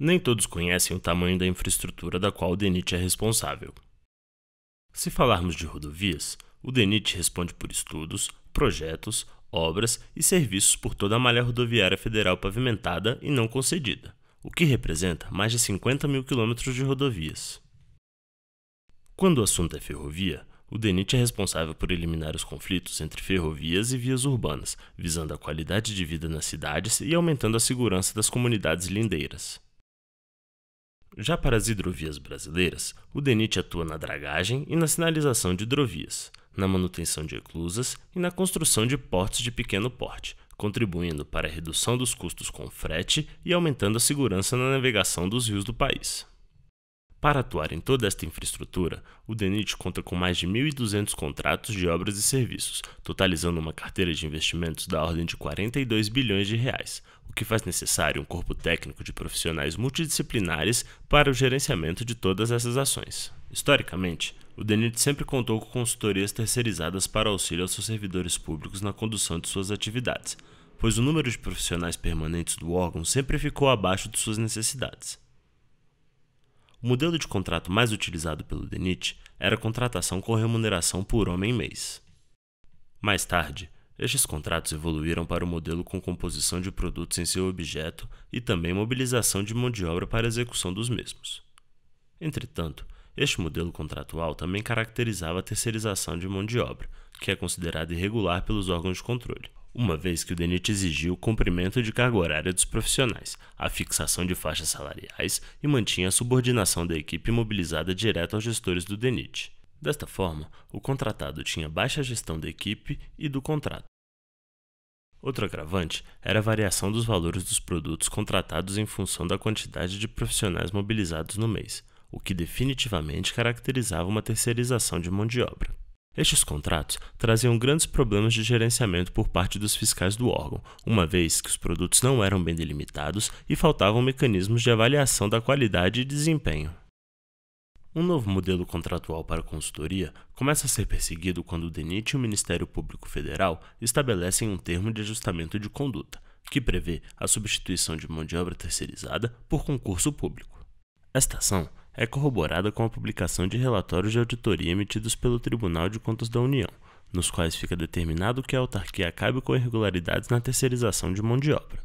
nem todos conhecem o tamanho da infraestrutura da qual o DENIT é responsável. Se falarmos de rodovias, o DENIT responde por estudos, projetos, obras e serviços por toda a malha rodoviária federal pavimentada e não concedida, o que representa mais de 50 mil quilômetros de rodovias. Quando o assunto é ferrovia, o DENIT é responsável por eliminar os conflitos entre ferrovias e vias urbanas, visando a qualidade de vida nas cidades e aumentando a segurança das comunidades lindeiras. Já para as hidrovias brasileiras, o DENIT atua na dragagem e na sinalização de hidrovias, na manutenção de eclusas e na construção de portos de pequeno porte, contribuindo para a redução dos custos com frete e aumentando a segurança na navegação dos rios do país. Para atuar em toda esta infraestrutura, o DENIT conta com mais de 1.200 contratos de obras e serviços, totalizando uma carteira de investimentos da ordem de 42 bilhões de reais, o que faz necessário um corpo técnico de profissionais multidisciplinares para o gerenciamento de todas essas ações. Historicamente, o DENIT sempre contou com consultorias terceirizadas para auxílio aos seus servidores públicos na condução de suas atividades, pois o número de profissionais permanentes do órgão sempre ficou abaixo de suas necessidades. O modelo de contrato mais utilizado pelo DENIT era a contratação com remuneração por homem mês. Mais tarde, estes contratos evoluíram para o modelo com composição de produtos em seu objeto e também mobilização de mão de obra para execução dos mesmos. Entretanto, este modelo contratual também caracterizava a terceirização de mão de obra, que é considerada irregular pelos órgãos de controle uma vez que o DENIT exigia o cumprimento de carga horária dos profissionais, a fixação de faixas salariais e mantinha a subordinação da equipe mobilizada direto aos gestores do DENIT. Desta forma, o contratado tinha baixa gestão da equipe e do contrato. Outro agravante era a variação dos valores dos produtos contratados em função da quantidade de profissionais mobilizados no mês, o que definitivamente caracterizava uma terceirização de mão de obra. Estes contratos traziam grandes problemas de gerenciamento por parte dos fiscais do órgão, uma vez que os produtos não eram bem delimitados e faltavam mecanismos de avaliação da qualidade e desempenho. Um novo modelo contratual para consultoria começa a ser perseguido quando o DENIT e o Ministério Público Federal estabelecem um termo de ajustamento de conduta, que prevê a substituição de mão de obra terceirizada por concurso público. Esta ação é corroborada com a publicação de relatórios de auditoria emitidos pelo Tribunal de Contas da União, nos quais fica determinado que a autarquia acabe com irregularidades na terceirização de mão de obra.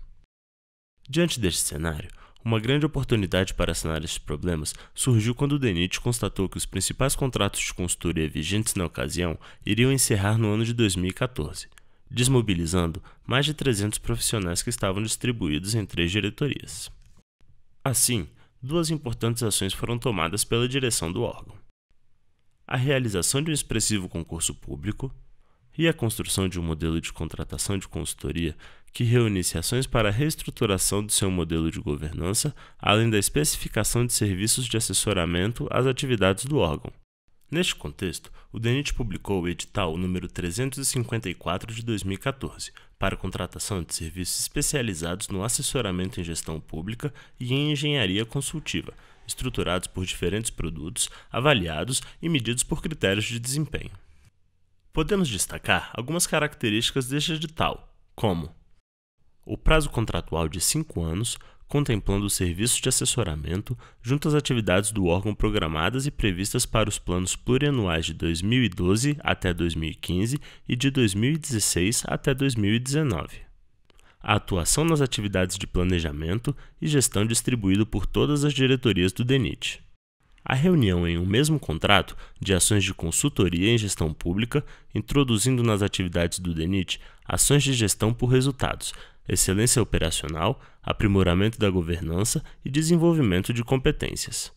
Diante deste cenário, uma grande oportunidade para sanar esses problemas surgiu quando o DENIT constatou que os principais contratos de consultoria vigentes na ocasião iriam encerrar no ano de 2014, desmobilizando mais de 300 profissionais que estavam distribuídos em três diretorias. Assim, duas importantes ações foram tomadas pela direção do órgão: a realização de um expressivo concurso público e a construção de um modelo de contratação de consultoria que reunisse ações para a reestruturação do seu modelo de governança, além da especificação de serviços de assessoramento às atividades do órgão, Neste contexto, o DENIT publicou o edital número 354 de 2014 para contratação de serviços especializados no assessoramento em gestão pública e em engenharia consultiva, estruturados por diferentes produtos, avaliados e medidos por critérios de desempenho. Podemos destacar algumas características deste edital, como o prazo contratual de 5 anos, contemplando os serviços de assessoramento junto às atividades do órgão programadas e previstas para os planos plurianuais de 2012 até 2015 e de 2016 até 2019. A atuação nas atividades de planejamento e gestão distribuído por todas as diretorias do DENIT. A reunião em um mesmo contrato de ações de consultoria em gestão pública, introduzindo nas atividades do DENIT ações de gestão por resultados, excelência operacional, aprimoramento da governança e desenvolvimento de competências.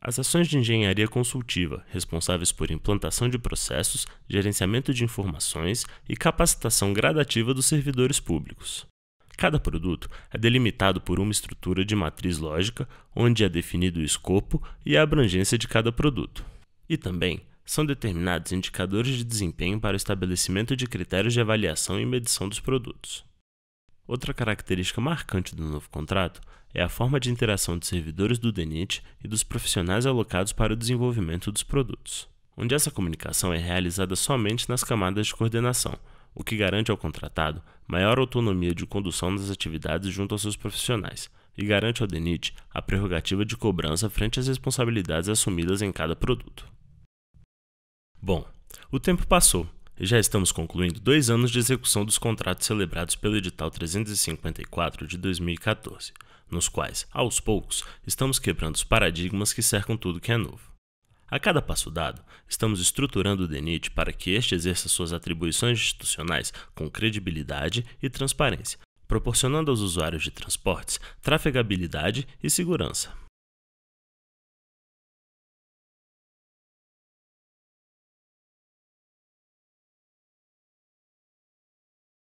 As ações de engenharia consultiva, responsáveis por implantação de processos, gerenciamento de informações e capacitação gradativa dos servidores públicos. Cada produto é delimitado por uma estrutura de matriz lógica, onde é definido o escopo e a abrangência de cada produto. E também são determinados indicadores de desempenho para o estabelecimento de critérios de avaliação e medição dos produtos. Outra característica marcante do novo contrato é a forma de interação dos servidores do DENIT e dos profissionais alocados para o desenvolvimento dos produtos, onde essa comunicação é realizada somente nas camadas de coordenação, o que garante ao contratado maior autonomia de condução das atividades junto aos seus profissionais e garante ao DENIT a prerrogativa de cobrança frente às responsabilidades assumidas em cada produto. Bom, o tempo passou e já estamos concluindo dois anos de execução dos contratos celebrados pelo edital 354 de 2014, nos quais, aos poucos, estamos quebrando os paradigmas que cercam tudo que é novo. A cada passo dado, estamos estruturando o DENIT para que este exerça suas atribuições institucionais com credibilidade e transparência, proporcionando aos usuários de transportes trafegabilidade e segurança.